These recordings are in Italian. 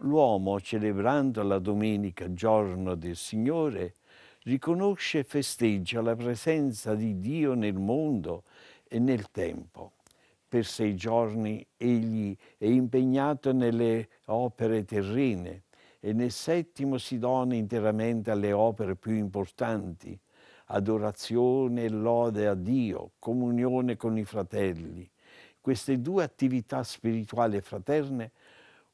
L'uomo, celebrando la domenica, giorno del Signore, riconosce e festeggia la presenza di Dio nel mondo e nel tempo. Per sei giorni egli è impegnato nelle opere terrene e nel settimo si dona interamente alle opere più importanti, adorazione e lode a Dio, comunione con i fratelli. Queste due attività spirituali e fraterne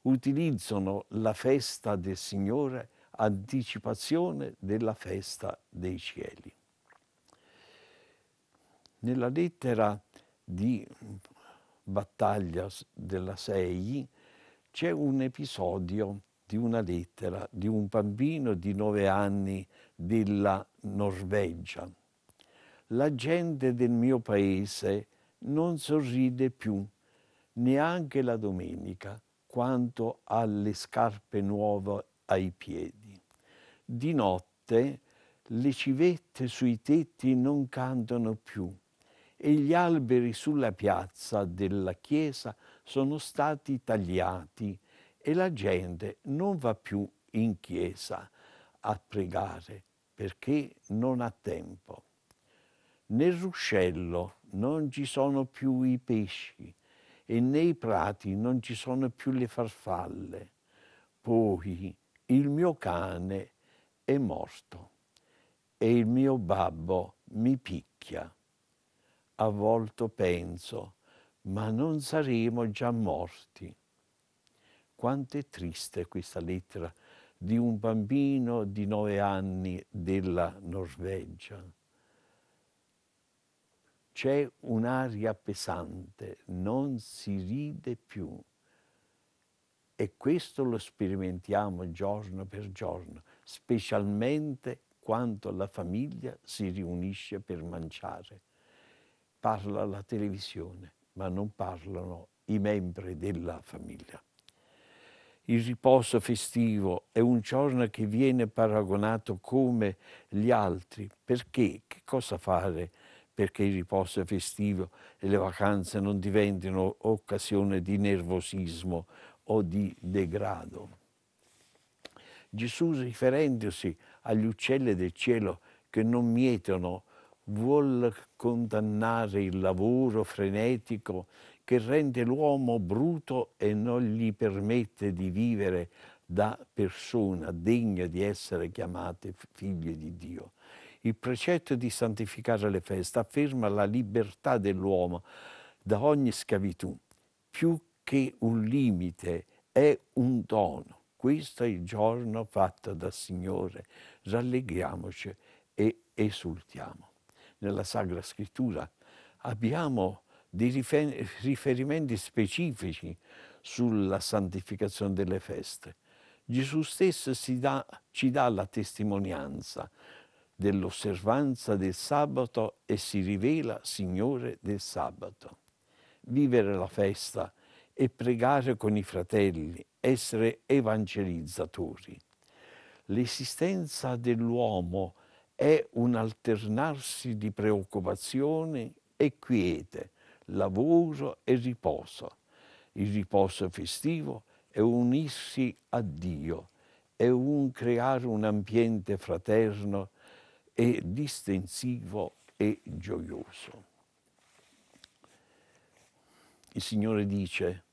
utilizzano la festa del Signore, anticipazione della festa dei cieli. Nella lettera di battaglia della Sei c'è un episodio di una lettera di un bambino di nove anni della Norvegia. La gente del mio paese non sorride più neanche la domenica quanto alle scarpe nuove ai piedi. Di notte le civette sui tetti non cantano più e gli alberi sulla piazza della chiesa sono stati tagliati e la gente non va più in chiesa a pregare perché non ha tempo. Nel ruscello non ci sono più i pesci e nei prati non ci sono più le farfalle. Poi il mio cane è morto e il mio babbo mi picchia. A volte penso, ma non saremo già morti. Quanto è triste questa lettera di un bambino di nove anni della Norvegia. C'è un'aria pesante, non si ride più. E questo lo sperimentiamo giorno per giorno, specialmente quando la famiglia si riunisce per mangiare. Parla la televisione, ma non parlano i membri della famiglia. Il riposo festivo è un giorno che viene paragonato come gli altri. Perché? Che cosa fare perché il riposo festivo e le vacanze non diventino occasione di nervosismo o di degrado? Gesù, riferendosi agli uccelli del cielo che non mietono, vuol condannare il lavoro frenetico che rende l'uomo bruto e non gli permette di vivere da persona degna di essere chiamate figlie di Dio. Il precetto di santificare le feste afferma la libertà dell'uomo da ogni schiavitù, più che un limite, è un dono. Questo è il giorno fatto dal Signore. Rallegriamoci e esultiamo. Nella Sacra Scrittura abbiamo di riferimenti specifici sulla santificazione delle feste. Gesù stesso dà, ci dà la testimonianza dell'osservanza del sabato e si rivela Signore del sabato. Vivere la festa e pregare con i fratelli, essere evangelizzatori. L'esistenza dell'uomo è un alternarsi di preoccupazioni e quiete, lavoro e riposo, il riposo festivo è unirsi a Dio, è un creare un ambiente fraterno e distensivo e gioioso. Il Signore dice,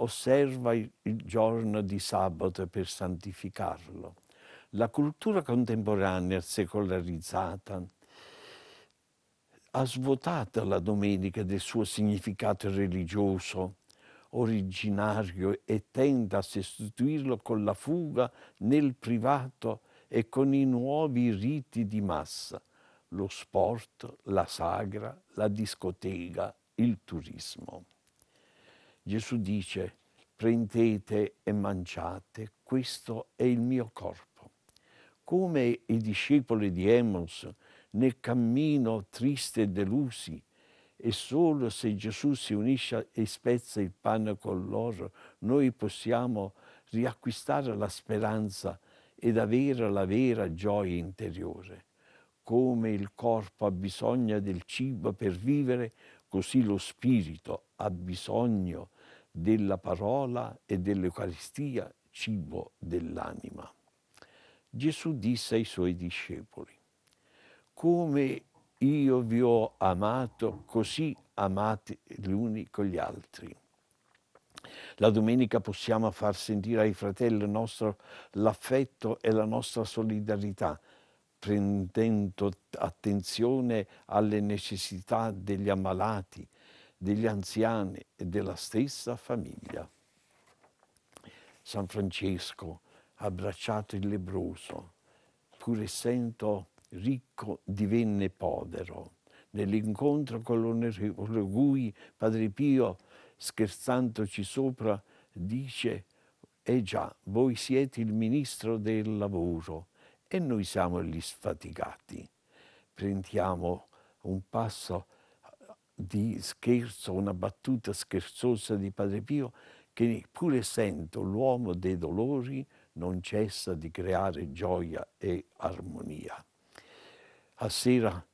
osserva il giorno di sabato per santificarlo. La cultura contemporanea secolarizzata ha svuotato la domenica del suo significato religioso originario e tende a sostituirlo con la fuga nel privato e con i nuovi riti di massa, lo sport, la sagra, la discoteca, il turismo. Gesù dice, prendete e mangiate, questo è il mio corpo. Come i discepoli di Emmons nel cammino tristi e delusi e solo se Gesù si unisce e spezza il pane con loro noi possiamo riacquistare la speranza ed avere la vera gioia interiore. Come il corpo ha bisogno del cibo per vivere, così lo spirito ha bisogno della parola e dell'Eucaristia, cibo dell'anima. Gesù disse ai suoi discepoli, come io vi ho amato, così amate gli uni con gli altri. La domenica possiamo far sentire ai fratelli nostro l'affetto e la nostra solidarietà, prendendo attenzione alle necessità degli ammalati, degli anziani e della stessa famiglia. San Francesco ha abbracciato il lebroso, pur essendo ricco divenne povero. Nell'incontro con l'onorevole Gui, Padre Pio, scherzandoci sopra, dice, eh già, voi siete il ministro del lavoro e noi siamo gli sfaticati. Prendiamo un passo eh, di scherzo, una battuta scherzosa di Padre Pio, che pur essendo l'uomo dei dolori non cessa di creare gioia e armonia. A sera,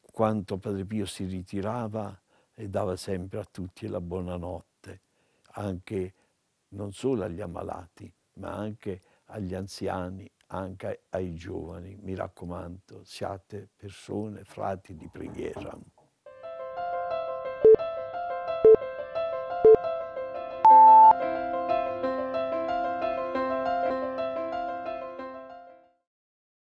quando Padre Pio si ritirava e dava sempre a tutti la buonanotte, anche non solo agli ammalati, ma anche agli anziani, anche ai giovani. Mi raccomando, siate persone, frati di preghiera.